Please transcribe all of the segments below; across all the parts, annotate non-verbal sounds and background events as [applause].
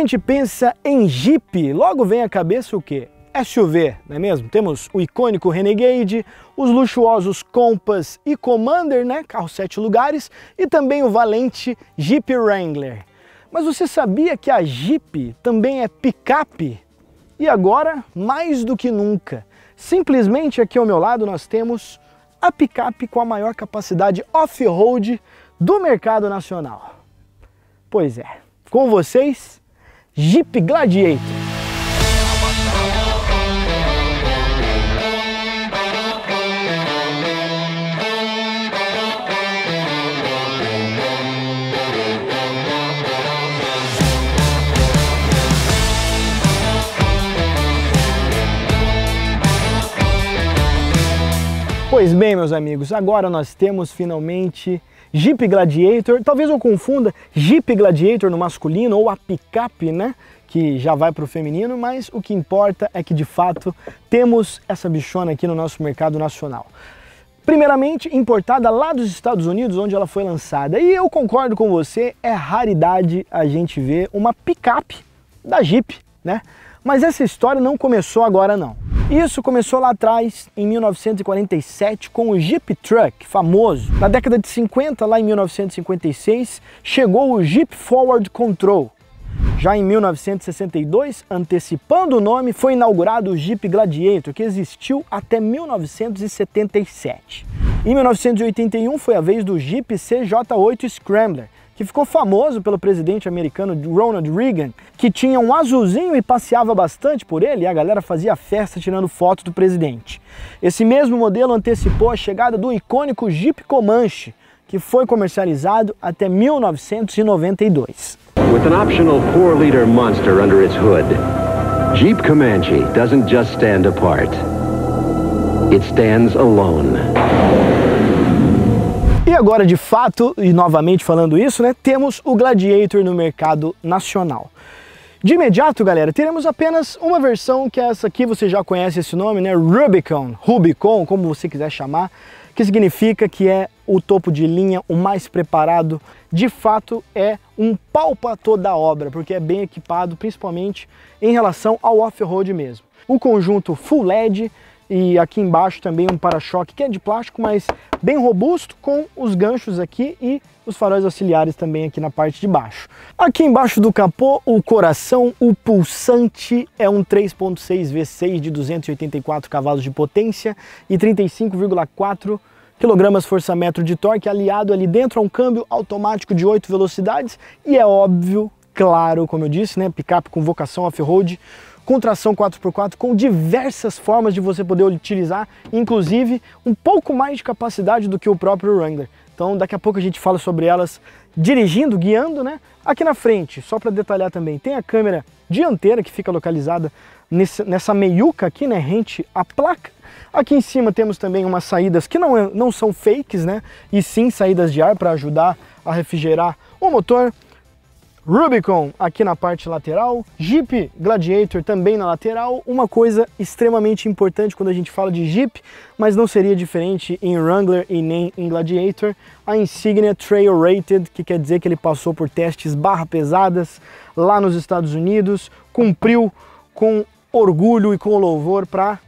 gente pensa em Jeep, logo vem à cabeça o quê? SUV, é não é mesmo? Temos o icônico Renegade, os luxuosos Compass e Commander, né? Carro sete lugares, e também o valente Jeep Wrangler. Mas você sabia que a Jeep também é picape? E agora, mais do que nunca. Simplesmente aqui ao meu lado nós temos a picape com a maior capacidade off-road do mercado nacional. Pois é, com vocês, Jeep Gladiator. Pois bem, meus amigos, agora nós temos finalmente Jeep Gladiator, talvez eu confunda Jeep Gladiator no masculino ou a picape, né? Que já vai para o feminino, mas o que importa é que de fato temos essa bichona aqui no nosso mercado nacional primeiramente importada lá dos Estados Unidos, onde ela foi lançada. E eu concordo com você, é raridade a gente ver uma picape da Jeep, né? Mas essa história não começou agora não. Isso começou lá atrás, em 1947, com o Jeep Truck, famoso. Na década de 50, lá em 1956, chegou o Jeep Forward Control. Já em 1962, antecipando o nome, foi inaugurado o Jeep Gladiator, que existiu até 1977. Em 1981 foi a vez do Jeep CJ8 Scrambler, que ficou famoso pelo presidente americano Ronald Reagan, que tinha um azulzinho e passeava bastante por ele, e a galera fazia festa tirando foto do presidente. Esse mesmo modelo antecipou a chegada do icônico Jeep Comanche, que foi comercializado até 1992. With an optional 4-liter monster under its hood, Jeep Comanche doesn't just stand apart. It stands alone. E agora, de fato, e novamente falando isso, né, temos o Gladiator no mercado nacional. De imediato, galera, teremos apenas uma versão, que é essa aqui, você já conhece esse nome, né? Rubicon, Rubicon, como você quiser chamar, que significa que é o topo de linha, o mais preparado, de fato é um toda da obra, porque é bem equipado, principalmente em relação ao off-road mesmo. O conjunto full LED e aqui embaixo também um para-choque que é de plástico, mas bem robusto com os ganchos aqui e os faróis auxiliares também aqui na parte de baixo. Aqui embaixo do capô, o coração, o pulsante é um 3.6 V6 de 284 cavalos de potência e 35,4 kgfm força-metro de torque, aliado ali dentro a um câmbio automático de 8 velocidades e é óbvio, claro, como eu disse, né, picape com vocação off-road, com tração 4x4, com diversas formas de você poder utilizar, inclusive um pouco mais de capacidade do que o próprio Wrangler. Então daqui a pouco a gente fala sobre elas dirigindo, guiando, né? Aqui na frente, só para detalhar também, tem a câmera dianteira que fica localizada nesse, nessa meiuca aqui, né? Rente à placa. Aqui em cima temos também umas saídas que não, é, não são fakes, né? E sim saídas de ar para ajudar a refrigerar o motor. Rubicon aqui na parte lateral, Jeep Gladiator também na lateral, uma coisa extremamente importante quando a gente fala de Jeep, mas não seria diferente em Wrangler e nem em Gladiator, a insígnia Trail Rated, que quer dizer que ele passou por testes barra pesadas lá nos Estados Unidos, cumpriu com orgulho e com louvor para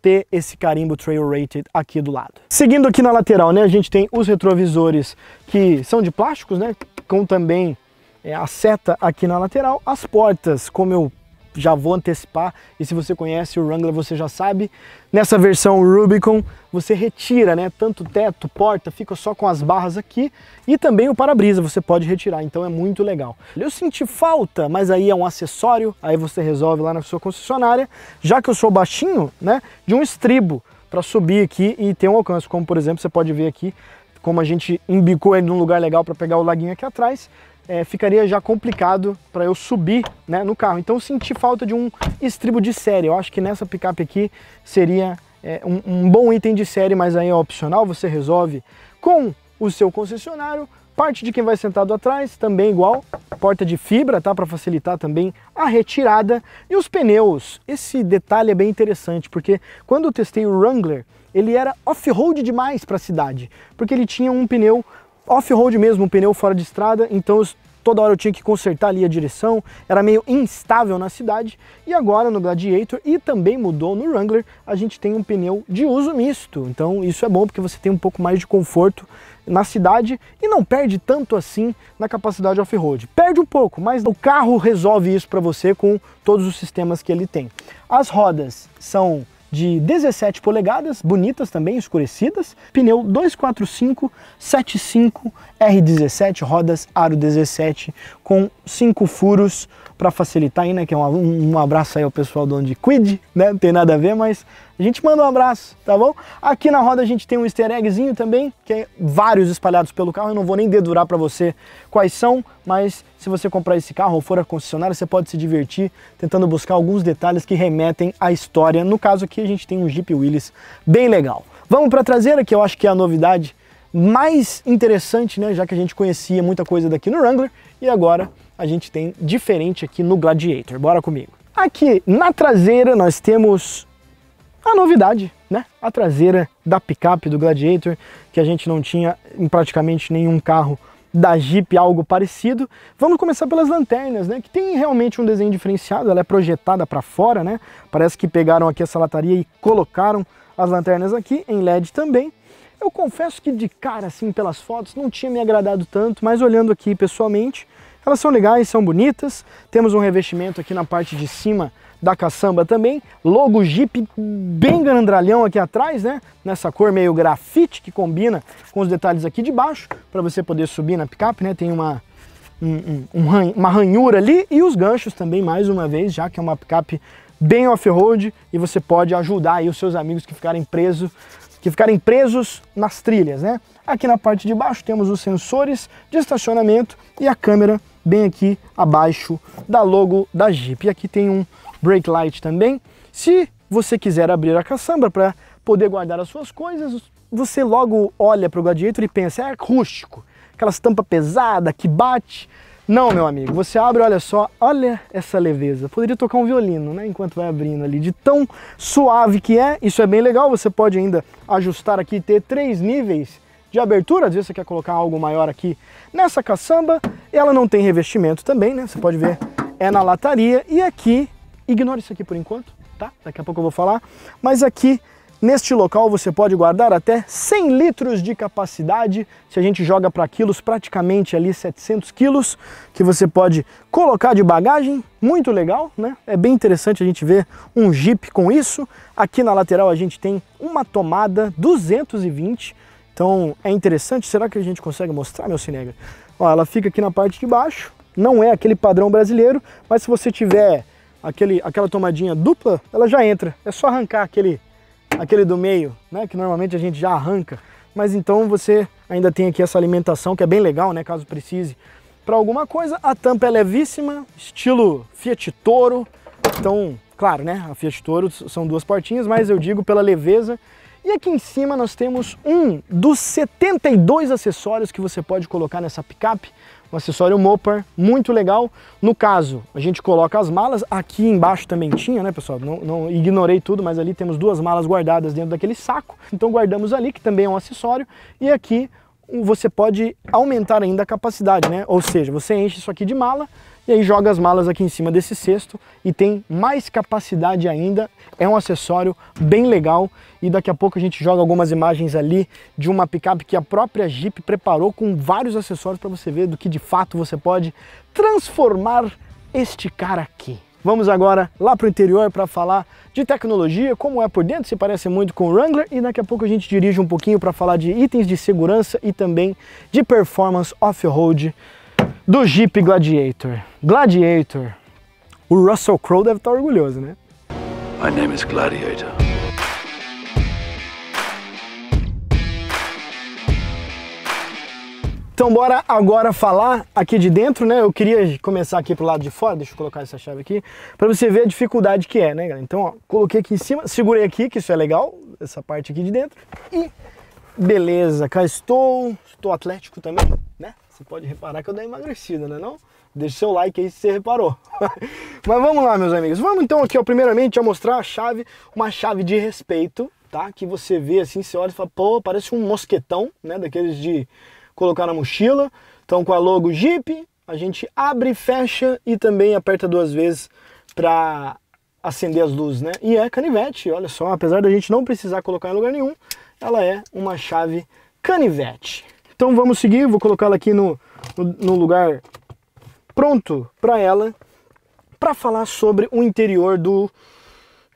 ter esse carimbo Trail Rated aqui do lado. Seguindo aqui na lateral, né, a gente tem os retrovisores que são de plásticos, né, com também é, a seta aqui na lateral, as portas, como eu já vou antecipar, e se você conhece o Wrangler você já sabe, nessa versão Rubicon você retira né, tanto teto, porta, fica só com as barras aqui, e também o para-brisa você pode retirar, então é muito legal. Eu senti falta, mas aí é um acessório, aí você resolve lá na sua concessionária, já que eu sou baixinho, né, de um estribo, para subir aqui e ter um alcance, como por exemplo você pode ver aqui, como a gente embicou ele num lugar legal para pegar o laguinho aqui atrás, é, ficaria já complicado para eu subir né, no carro. Então senti falta de um estribo de série. Eu acho que nessa picape aqui seria é, um, um bom item de série, mas aí é opcional, você resolve com o seu concessionário. Parte de quem vai sentado atrás, também igual, porta de fibra, tá? Para facilitar também a retirada. E os pneus, esse detalhe é bem interessante, porque quando eu testei o Wrangler, ele era off-road demais para a cidade, porque ele tinha um pneu off-road mesmo, um pneu fora de estrada, então eu, toda hora eu tinha que consertar ali a direção, era meio instável na cidade, e agora no Gladiator e também mudou no Wrangler, a gente tem um pneu de uso misto, então isso é bom porque você tem um pouco mais de conforto na cidade e não perde tanto assim na capacidade off-road. Perde um pouco, mas o carro resolve isso para você com todos os sistemas que ele tem. As rodas são de 17 polegadas, bonitas também, escurecidas, pneu 245 75 R17, rodas aro 17 com 5 furos para facilitar aí, né? Que é um, um abraço aí ao pessoal do Onde Quid, né? Não tem nada a ver, mas a gente manda um abraço, tá bom? Aqui na roda a gente tem um easter eggzinho também, que é vários espalhados pelo carro. Eu não vou nem dedurar para você quais são, mas se você comprar esse carro ou for a concessionária, você pode se divertir tentando buscar alguns detalhes que remetem à história. No caso aqui a gente tem um Jeep Willys bem legal. Vamos para a traseira, que eu acho que é a novidade mais interessante, né, já que a gente conhecia muita coisa daqui no Wrangler e agora a gente tem diferente aqui no Gladiator. Bora comigo. Aqui na traseira nós temos a novidade, né? A traseira da picape do Gladiator, que a gente não tinha em praticamente nenhum carro da Jeep algo parecido. Vamos começar pelas lanternas, né? Que tem realmente um desenho diferenciado, ela é projetada para fora, né? Parece que pegaram aqui essa lataria e colocaram as lanternas aqui em LED também. Eu confesso que de cara, assim, pelas fotos, não tinha me agradado tanto, mas olhando aqui pessoalmente, elas são legais, são bonitas. Temos um revestimento aqui na parte de cima da caçamba também. Logo Jeep bem grandalhão aqui atrás, né? Nessa cor meio grafite que combina com os detalhes aqui de baixo, para você poder subir na picape, né? Tem uma, um, um, uma ranhura ali e os ganchos também, mais uma vez, já que é uma picape bem off-road e você pode ajudar aí os seus amigos que ficarem presos que ficarem presos nas trilhas, né? Aqui na parte de baixo temos os sensores de estacionamento e a câmera bem aqui abaixo da logo da Jeep. E aqui tem um brake light também. Se você quiser abrir a caçamba para poder guardar as suas coisas, você logo olha para o Gladiator e pensa, é rústico, aquela estampa pesada que bate, não, meu amigo, você abre, olha só, olha essa leveza. Poderia tocar um violino, né, enquanto vai abrindo ali, de tão suave que é. Isso é bem legal, você pode ainda ajustar aqui, ter três níveis de abertura, às vezes você quer colocar algo maior aqui nessa caçamba. Ela não tem revestimento também, né, você pode ver, é na lataria. E aqui, ignora isso aqui por enquanto, tá? Daqui a pouco eu vou falar. Mas aqui Neste local você pode guardar até 100 litros de capacidade, se a gente joga para quilos, praticamente ali 700 quilos, que você pode colocar de bagagem, muito legal, né? É bem interessante a gente ver um Jeep com isso. Aqui na lateral a gente tem uma tomada 220, então é interessante. Será que a gente consegue mostrar, meu Cinega? Ó, ela fica aqui na parte de baixo, não é aquele padrão brasileiro, mas se você tiver aquele, aquela tomadinha dupla, ela já entra. É só arrancar aquele aquele do meio, né, que normalmente a gente já arranca, mas então você ainda tem aqui essa alimentação que é bem legal, né, caso precise para alguma coisa. A tampa é levíssima, estilo Fiat Toro, então, claro, né, a Fiat Toro são duas portinhas, mas eu digo pela leveza e aqui em cima nós temos um dos 72 acessórios que você pode colocar nessa picape, um acessório Mopar, muito legal. No caso, a gente coloca as malas, aqui embaixo também tinha, né pessoal? Não, não ignorei tudo, mas ali temos duas malas guardadas dentro daquele saco, então guardamos ali, que também é um acessório, e aqui você pode aumentar ainda a capacidade, né? Ou seja, você enche isso aqui de mala, e aí joga as malas aqui em cima desse cesto e tem mais capacidade ainda. É um acessório bem legal e daqui a pouco a gente joga algumas imagens ali de uma picape que a própria Jeep preparou com vários acessórios para você ver do que de fato você pode transformar este cara aqui. Vamos agora lá para o interior para falar de tecnologia, como é por dentro, se parece muito com o Wrangler e daqui a pouco a gente dirige um pouquinho para falar de itens de segurança e também de performance off-road do Jeep Gladiator. Gladiator. O Russell Crowe deve estar orgulhoso, né? My name is Gladiator. Então bora agora falar aqui de dentro, né? Eu queria começar aqui pro lado de fora, deixa eu colocar essa chave aqui, para você ver a dificuldade que é, né, galera? Então, ó, coloquei aqui em cima, segurei aqui, que isso é legal, essa parte aqui de dentro. E beleza, cá estou, estou atlético também. Você pode reparar que eu dei emagrecida, né não? Deixa seu like aí se você reparou. [laughs] Mas vamos lá, meus amigos. Vamos então aqui, ó, primeiramente, a mostrar a chave, uma chave de respeito, tá? Que você vê assim, você olha e fala, pô, parece um mosquetão, né? Daqueles de colocar na mochila. Então com a logo Jeep, a gente abre, fecha e também aperta duas vezes para acender as luzes, né? E é canivete, olha só, apesar da gente não precisar colocar em lugar nenhum, ela é uma chave canivete. Então vamos seguir, vou colocá-la aqui no, no, no lugar pronto para ela, para falar sobre o interior do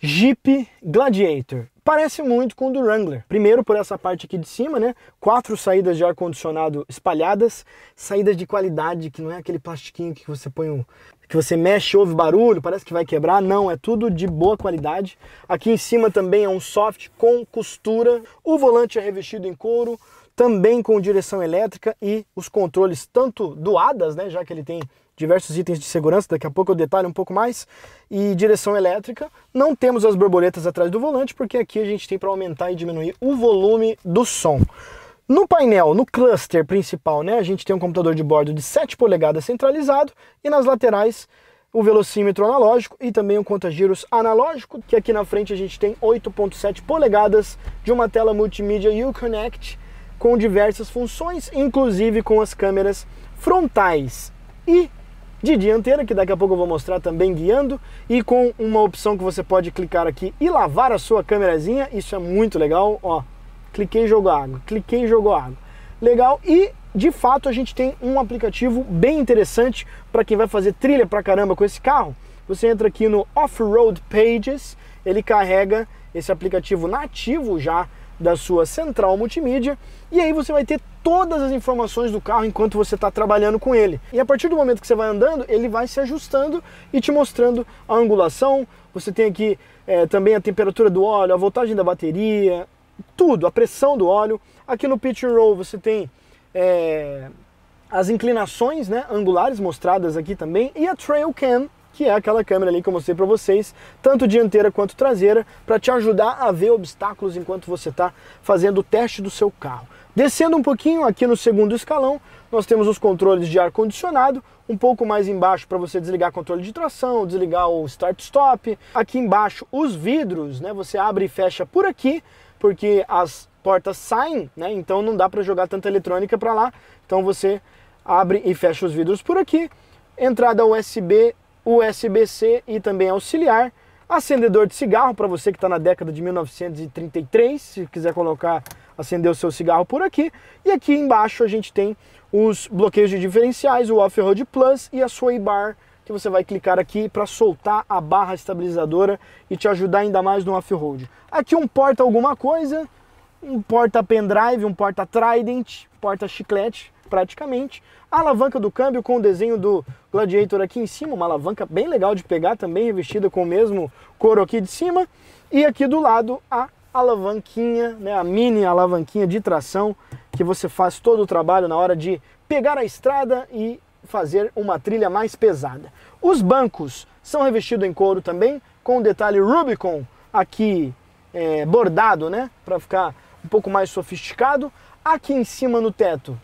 Jeep Gladiator. Parece muito com o do Wrangler. Primeiro por essa parte aqui de cima, né? Quatro saídas de ar condicionado espalhadas, saídas de qualidade, que não é aquele plastiquinho que você põe um, que você mexe, ouve barulho, parece que vai quebrar. Não, é tudo de boa qualidade. Aqui em cima também é um soft com costura. O volante é revestido em couro, também com direção elétrica e os controles tanto do ADAS, né, já que ele tem diversos itens de segurança, daqui a pouco eu detalho um pouco mais, e direção elétrica. Não temos as borboletas atrás do volante, porque aqui a gente tem para aumentar e diminuir o volume do som. No painel, no cluster principal, né, a gente tem um computador de bordo de 7 polegadas centralizado e nas laterais o velocímetro analógico e também o contagiros analógico, que aqui na frente a gente tem 8.7 polegadas de uma tela multimídia Uconnect com diversas funções, inclusive com as câmeras frontais e de dianteira, que daqui a pouco eu vou mostrar também guiando, e com uma opção que você pode clicar aqui e lavar a sua câmerazinha, isso é muito legal, ó, cliquei e jogou água, cliquei e jogou água, legal, e de fato a gente tem um aplicativo bem interessante para quem vai fazer trilha pra caramba com esse carro, você entra aqui no Off-Road Pages, ele carrega esse aplicativo nativo já da sua central multimídia e aí você vai ter todas as informações do carro enquanto você está trabalhando com ele. E a partir do momento que você vai andando, ele vai se ajustando e te mostrando a angulação. Você tem aqui é, também a temperatura do óleo, a voltagem da bateria, tudo, a pressão do óleo. Aqui no pitch roll você tem é, as inclinações né, angulares mostradas aqui também e a trail cam que é aquela câmera ali que eu mostrei para vocês, tanto dianteira quanto traseira, para te ajudar a ver obstáculos enquanto você está fazendo o teste do seu carro. Descendo um pouquinho, aqui no segundo escalão, nós temos os controles de ar-condicionado, um pouco mais embaixo para você desligar controle de tração, desligar o start-stop. Aqui embaixo, os vidros, né? Você abre e fecha por aqui, porque as portas saem, né? Então não dá para jogar tanta eletrônica para lá. Então você abre e fecha os vidros por aqui. Entrada USB USB-C e também auxiliar. Acendedor de cigarro para você que está na década de 1933, se quiser colocar, acender o seu cigarro por aqui. E aqui embaixo a gente tem os bloqueios de diferenciais, o Off-Road Plus e a sua e-bar que você vai clicar aqui para soltar a barra estabilizadora e te ajudar ainda mais no off-road. Aqui um porta alguma coisa, um porta pendrive, um porta trident, porta chiclete, praticamente. A alavanca do câmbio com o desenho do Gladiator aqui em cima, uma alavanca bem legal de pegar, também revestida com o mesmo couro aqui de cima. E aqui do lado a alavanquinha, né, a mini alavanquinha de tração, que você faz todo o trabalho na hora de pegar a estrada e fazer uma trilha mais pesada. Os bancos são revestidos em couro também, com o detalhe Rubicon aqui é, bordado, né, para ficar um pouco mais sofisticado. Aqui em cima no teto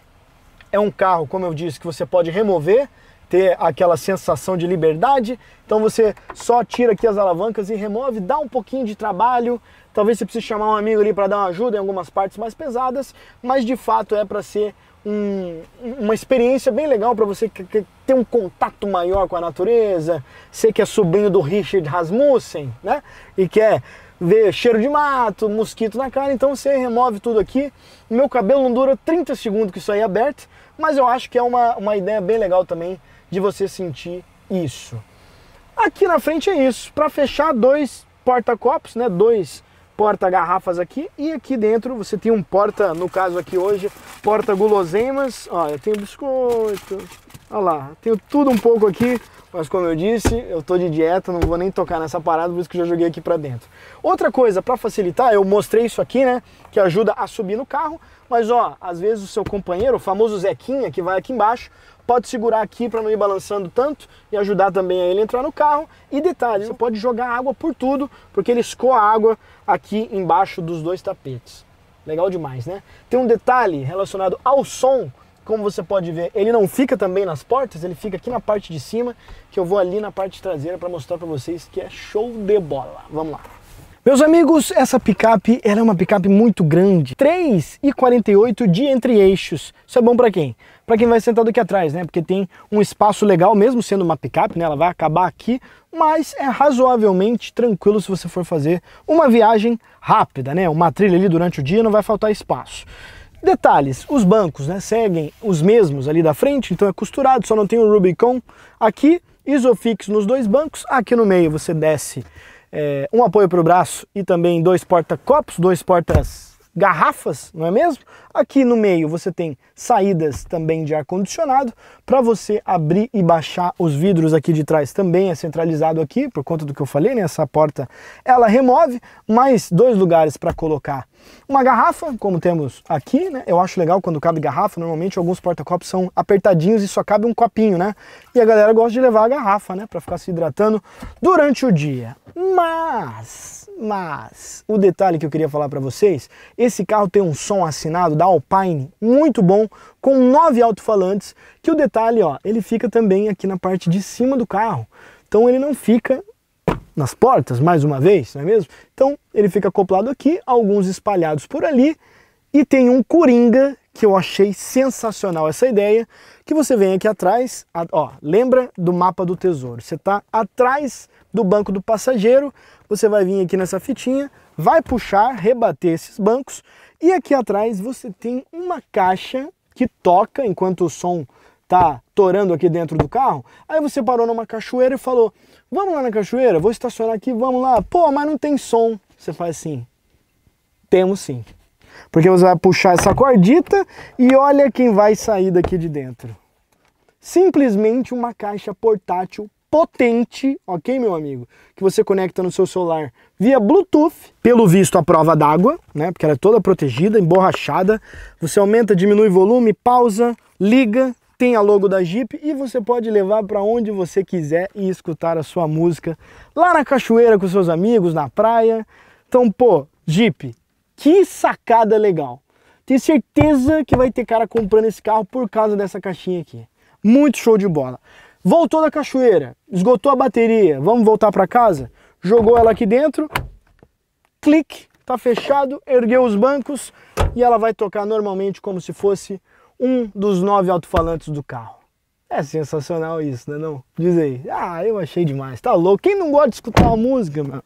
é um carro, como eu disse, que você pode remover, ter aquela sensação de liberdade. Então você só tira aqui as alavancas e remove, dá um pouquinho de trabalho. Talvez você precise chamar um amigo ali para dar uma ajuda em algumas partes mais pesadas, mas de fato é para ser um, uma experiência bem legal para você que, que, ter um contato maior com a natureza. Você que é sobrinho do Richard Rasmussen, né? E quer ver cheiro de mato, mosquito na cara, então você remove tudo aqui. Meu cabelo não dura 30 segundos que isso aí é aberto mas eu acho que é uma, uma ideia bem legal também de você sentir isso. Aqui na frente é isso. Para fechar, dois porta-copos, né? Dois porta-garrafas aqui e aqui dentro você tem um porta, no caso aqui hoje, porta-guloseimas. Ó, eu tenho biscoito, Olha lá, tenho tudo um pouco aqui, mas como eu disse, eu tô de dieta, não vou nem tocar nessa parada, por isso que já joguei aqui para dentro. Outra coisa, para facilitar, eu mostrei isso aqui, né, que ajuda a subir no carro, mas ó, às vezes o seu companheiro, o famoso Zequinha, que vai aqui embaixo, pode segurar aqui para não ir balançando tanto e ajudar também a ele entrar no carro. E detalhe, você pode jogar água por tudo, porque ele escoa água aqui embaixo dos dois tapetes. Legal demais, né? Tem um detalhe relacionado ao som como você pode ver, ele não fica também nas portas, ele fica aqui na parte de cima, que eu vou ali na parte traseira para mostrar para vocês que é show de bola. Vamos lá. Meus amigos, essa picape era é uma picape muito grande, 3,48 de entre eixos. Isso é bom para quem? Para quem vai sentado aqui atrás, né? Porque tem um espaço legal, mesmo sendo uma picape, né? Ela vai acabar aqui, mas é razoavelmente tranquilo se você for fazer uma viagem rápida, né? Uma trilha ali durante o dia, não vai faltar espaço. Detalhes, os bancos né, seguem os mesmos ali da frente, então é costurado, só não tem o Rubicon aqui, Isofix nos dois bancos, aqui no meio você desce é, um apoio para o braço e também dois porta-copos, dois portas garrafas, não é mesmo? Aqui no meio você tem saídas também de ar-condicionado, para você abrir e baixar os vidros aqui de trás também é centralizado aqui, por conta do que eu falei, né? essa porta ela remove, mais dois lugares para colocar uma garrafa, como temos aqui, né? Eu acho legal quando cabe garrafa, normalmente alguns porta-copos são apertadinhos e só cabe um copinho, né? E a galera gosta de levar a garrafa, né? Para ficar se hidratando durante o dia. Mas, mas, o detalhe que eu queria falar para vocês, esse carro tem um som assinado da Alpine muito bom, com nove alto-falantes, que o detalhe, ó, ele fica também aqui na parte de cima do carro. Então ele não fica nas portas, mais uma vez, não é mesmo? Então ele fica acoplado aqui, alguns espalhados por ali, e tem um Coringa, que eu achei sensacional essa ideia, que você vem aqui atrás, ó, lembra do mapa do tesouro, você está atrás do banco do passageiro, você vai vir aqui nessa fitinha, vai puxar, rebater esses bancos. E aqui atrás você tem uma caixa que toca enquanto o som tá torando aqui dentro do carro. Aí você parou numa cachoeira e falou: "Vamos lá na cachoeira, vou estacionar aqui, vamos lá". Pô, mas não tem som. Você faz assim: "Temos sim". Porque você vai puxar essa cordita e olha quem vai sair daqui de dentro. Simplesmente uma caixa portátil potente, ok, meu amigo? Que você conecta no seu celular via Bluetooth, pelo visto à prova d'água, né? Porque ela é toda protegida, emborrachada. Você aumenta, diminui volume, pausa, liga, tem a logo da Jeep e você pode levar para onde você quiser e escutar a sua música lá na cachoeira com seus amigos, na praia. Então, pô, Jeep, que sacada legal. Tenho certeza que vai ter cara comprando esse carro por causa dessa caixinha aqui. Muito show de bola. Voltou da cachoeira, esgotou a bateria, vamos voltar para casa? Jogou ela aqui dentro, clique, tá fechado, ergueu os bancos e ela vai tocar normalmente como se fosse um dos nove alto-falantes do carro. É sensacional isso, né não? Diz aí. Ah, eu achei demais. Tá louco. Quem não gosta de escutar uma música, mano?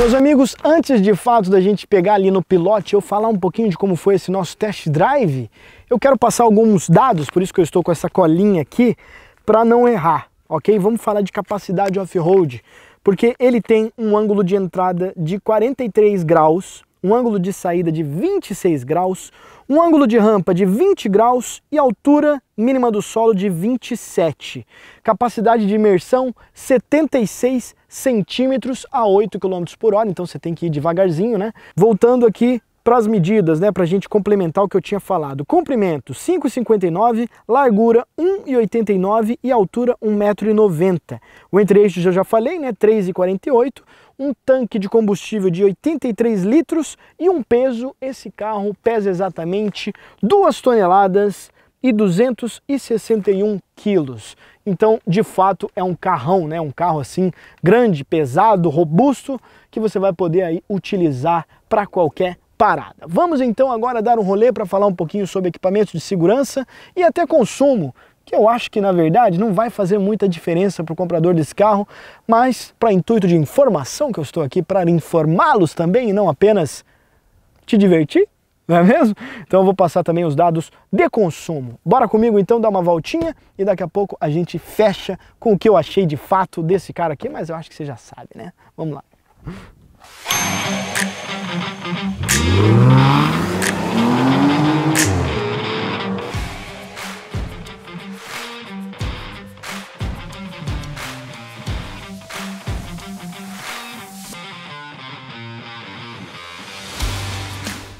Meus amigos, antes de fato da gente pegar ali no pilote eu falar um pouquinho de como foi esse nosso test drive, eu quero passar alguns dados, por isso que eu estou com essa colinha aqui, para não errar, ok? Vamos falar de capacidade off-road, porque ele tem um ângulo de entrada de 43 graus, um ângulo de saída de 26 graus, um ângulo de rampa de 20 graus e altura mínima do solo de 27. Capacidade de imersão 76 centímetros a 8 km por hora, então você tem que ir devagarzinho, né? Voltando aqui para as medidas, né, para a gente complementar o que eu tinha falado. Comprimento 5,59, largura 1,89 e altura 1,90m. O entre-eixos eu já falei, né, 3,48 um tanque de combustível de 83 litros e um peso, esse carro pesa exatamente 2 toneladas e 261 quilos. Então, de fato, é um carrão, né? Um carro assim grande, pesado, robusto, que você vai poder aí utilizar para qualquer parada. Vamos então agora dar um rolê para falar um pouquinho sobre equipamentos de segurança e até consumo, que eu acho que na verdade não vai fazer muita diferença para o comprador desse carro, mas para intuito de informação que eu estou aqui para informá-los também e não apenas te divertir, não é mesmo? Então eu vou passar também os dados de consumo. Bora comigo então dar uma voltinha e daqui a pouco a gente fecha com o que eu achei de fato desse cara aqui, mas eu acho que você já sabe, né? Vamos lá.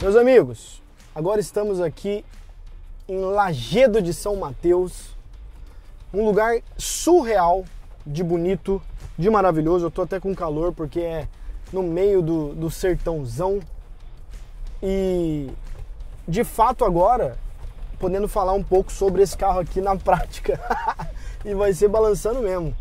Meus amigos, agora estamos aqui em Lagedo de São Mateus, um lugar surreal, de bonito, de maravilhoso. Eu tô até com calor porque é no meio do, do sertãozão e de fato agora podendo falar um pouco sobre esse carro aqui na [laughs] prática [laughs] e vai ser balançando mesmo.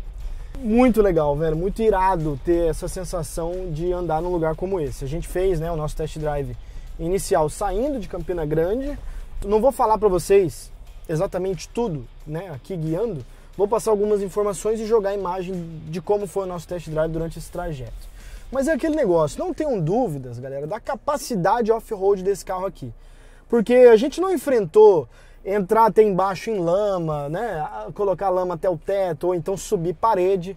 Muito legal, velho, muito irado ter essa sensação de andar num lugar como esse. A gente fez, né, o nosso test drive inicial saindo de Campina Grande. Não vou falar para vocês exatamente tudo, né, aqui guiando. Vou passar algumas informações e jogar a imagem de como foi o nosso test drive durante esse trajeto. Mas é aquele negócio, não tenham dúvidas, galera, da capacidade off-road desse carro aqui. Porque a gente não enfrentou entrar até embaixo em lama, né? Colocar lama até o teto ou então subir parede.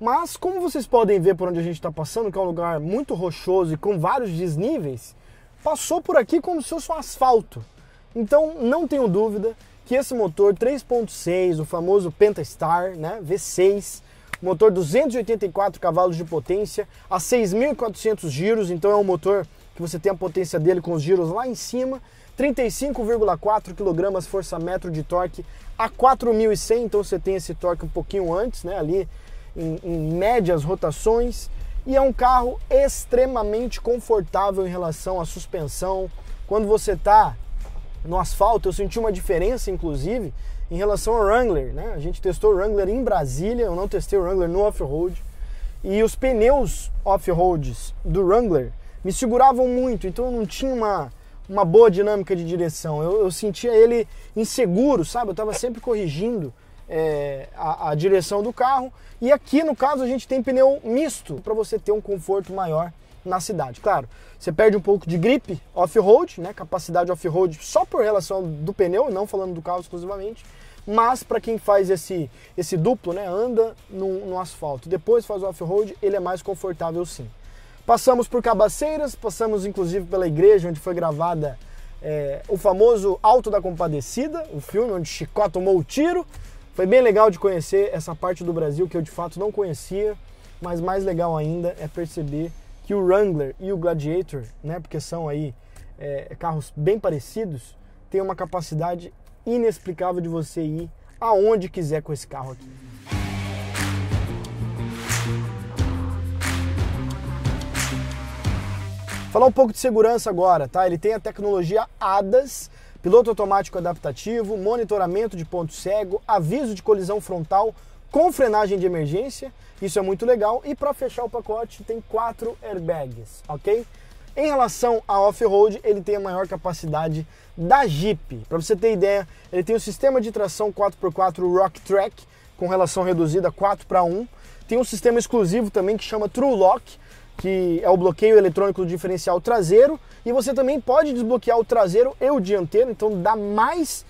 Mas como vocês podem ver por onde a gente está passando, que é um lugar muito rochoso e com vários desníveis, passou por aqui como se fosse um asfalto. Então não tenho dúvida que esse motor 3.6, o famoso Pentastar, né, V6, motor 284 cavalos de potência, a 6.400 giros, então é um motor que você tem a potência dele com os giros lá em cima, 35,4 kg força-metro de torque a 4.100, então você tem esse torque um pouquinho antes, né, ali em, em médias rotações, e é um carro extremamente confortável em relação à suspensão. Quando você está no asfalto, eu senti uma diferença, inclusive, em relação ao Wrangler. Né? A gente testou o Wrangler em Brasília, eu não testei o Wrangler no off-road. E os pneus off-roads do Wrangler me seguravam muito, então eu não tinha uma, uma boa dinâmica de direção. Eu, eu sentia ele inseguro, sabe? Eu estava sempre corrigindo é, a, a, direção do carro. E aqui, no caso, a gente tem pneu misto para você ter um conforto maior na cidade. Claro, você perde um pouco de grip off-road, né, capacidade off-road só por relação do pneu, não falando do carro exclusivamente. Mas para quem faz esse, esse duplo, né, anda no, no asfalto, depois faz o off-road, ele é mais confortável sim. Passamos por Cabaceiras, passamos inclusive pela igreja onde foi gravada é, o famoso Alto da Compadecida, o filme onde Chicó tomou o tiro. Foi bem legal de conhecer essa parte do Brasil que eu de fato não conhecia, mas mais legal ainda é perceber que o Wrangler e o Gladiator, né, porque são aí é, carros bem parecidos, têm uma capacidade inexplicável de você ir aonde quiser com esse carro aqui. Falar um pouco de segurança agora, tá? Ele tem a tecnologia ADAS, piloto automático adaptativo, monitoramento de ponto cego, aviso de colisão frontal com frenagem de emergência, isso é muito legal. E para fechar o pacote tem quatro airbags, ok? Em relação a off-road, ele tem a maior capacidade da Jeep. Para você ter ideia, ele tem o um sistema de tração 4x4 Rock Track com relação reduzida 4 para 1. Tem um sistema exclusivo também que chama True Lock, que é o bloqueio eletrônico do diferencial traseiro e você também pode desbloquear o traseiro e o dianteiro, então dá mais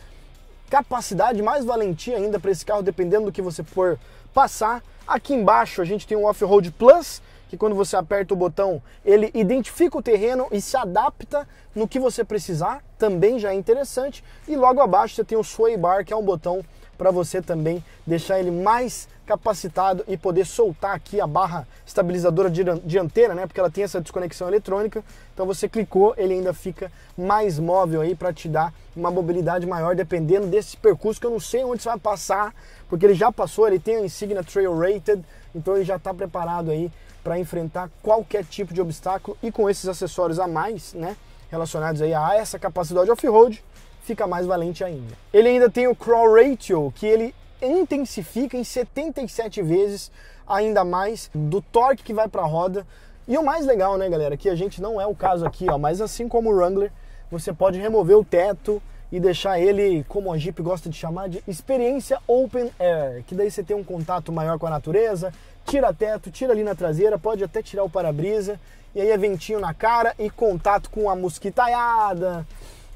capacidade, mais valentia ainda para esse carro, dependendo do que você for passar. Aqui embaixo a gente tem um Off-Road Plus, que quando você aperta o botão, ele identifica o terreno e se adapta no que você precisar, também já é interessante. E logo abaixo você tem o Sway Bar, que é um botão para você também deixar ele mais capacitado e poder soltar aqui a barra estabilizadora dianteira, né? Porque ela tem essa desconexão eletrônica. Então você clicou, ele ainda fica mais móvel aí para te dar uma mobilidade maior dependendo desse percurso que eu não sei onde você vai passar, porque ele já passou, ele tem a insígnia Trail Rated, então ele já está preparado aí para enfrentar qualquer tipo de obstáculo e com esses acessórios a mais, né? Relacionados aí a essa capacidade off-road, fica mais valente ainda. Ele ainda tem o crawl ratio, que ele intensifica em 77 vezes ainda mais do torque que vai para a roda. E o mais legal, né, galera, que a gente não é o caso aqui, ó, mas assim como o Wrangler, você pode remover o teto e deixar ele, como a Jeep gosta de chamar, de experiência open air, que daí você tem um contato maior com a natureza, tira teto, tira ali na traseira, pode até tirar o para-brisa, e aí é ventinho na cara e contato com a mosquitaiada,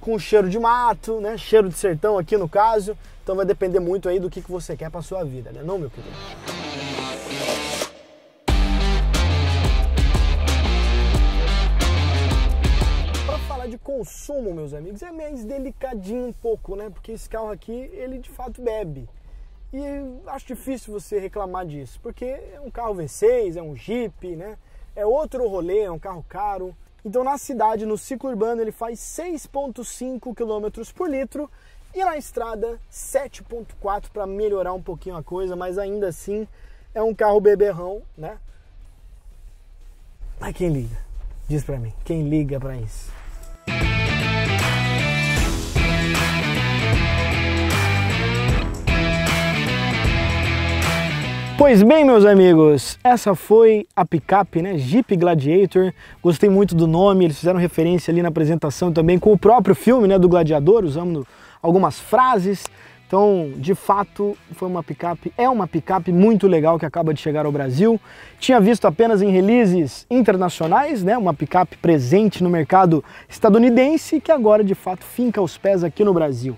com cheiro de mato, né? Cheiro de sertão aqui no caso. Então vai depender muito aí do que, que você quer para sua vida, né? Não, meu querido. Para falar de consumo, meus amigos, é mais delicadinho um pouco, né? Porque esse carro aqui, ele de fato bebe. E acho difícil você reclamar disso, porque é um carro V6, é um Jeep, né? É outro rolê, é um carro caro. Então na cidade, no ciclo urbano, ele faz 6,5 km por litro e na estrada 7,4 para melhorar um pouquinho a coisa, mas ainda assim é um carro beberrão, né? Mas quem liga? Diz para mim, quem liga para isso? Pois bem, meus amigos, essa foi a picape, né? Jeep Gladiator. Gostei muito do nome, eles fizeram referência ali na apresentação também com o próprio filme, né, do Gladiador, usando algumas frases. Então, de fato, foi uma picape, é uma picape muito legal que acaba de chegar ao Brasil. Tinha visto apenas em releases internacionais, né, uma picape presente no mercado estadunidense que agora de fato finca os pés aqui no Brasil.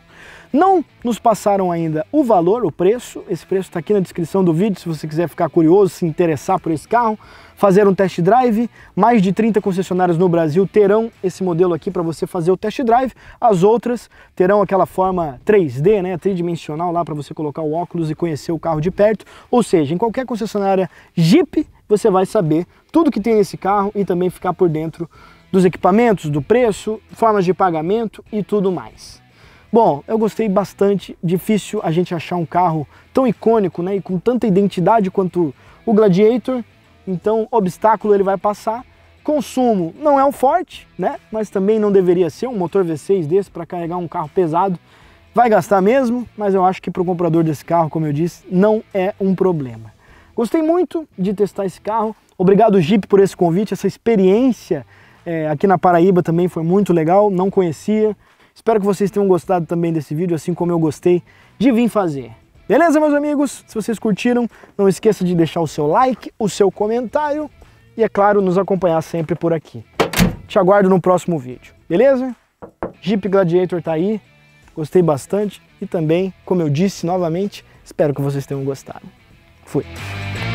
Não nos passaram ainda o valor, o preço. Esse preço está aqui na descrição do vídeo, se você quiser ficar curioso, se interessar por esse carro, fazer um test drive. Mais de 30 concessionárias no Brasil terão esse modelo aqui para você fazer o test drive. As outras terão aquela forma 3D, né, tridimensional lá para você colocar o óculos e conhecer o carro de perto. Ou seja, em qualquer concessionária Jeep, você vai saber tudo que tem nesse carro e também ficar por dentro dos equipamentos, do preço, formas de pagamento e tudo mais. Bom, eu gostei bastante. Difícil a gente achar um carro tão icônico, né? E com tanta identidade quanto o Gladiator. Então, obstáculo ele vai passar. Consumo não é um forte, né? Mas também não deveria ser um motor V6 desse para carregar um carro pesado. Vai gastar mesmo, mas eu acho que para o comprador desse carro, como eu disse, não é um problema. Gostei muito de testar esse carro. Obrigado, Jeep, por esse convite, essa experiência é, aqui na Paraíba também foi muito legal, não conhecia. Espero que vocês tenham gostado também desse vídeo, assim como eu gostei de vir fazer. Beleza, meus amigos? Se vocês curtiram, não esqueça de deixar o seu like, o seu comentário e, é claro, nos acompanhar sempre por aqui. Te aguardo no próximo vídeo, beleza? Jeep Gladiator tá aí, gostei bastante e também, como eu disse novamente, espero que vocês tenham gostado. Fui!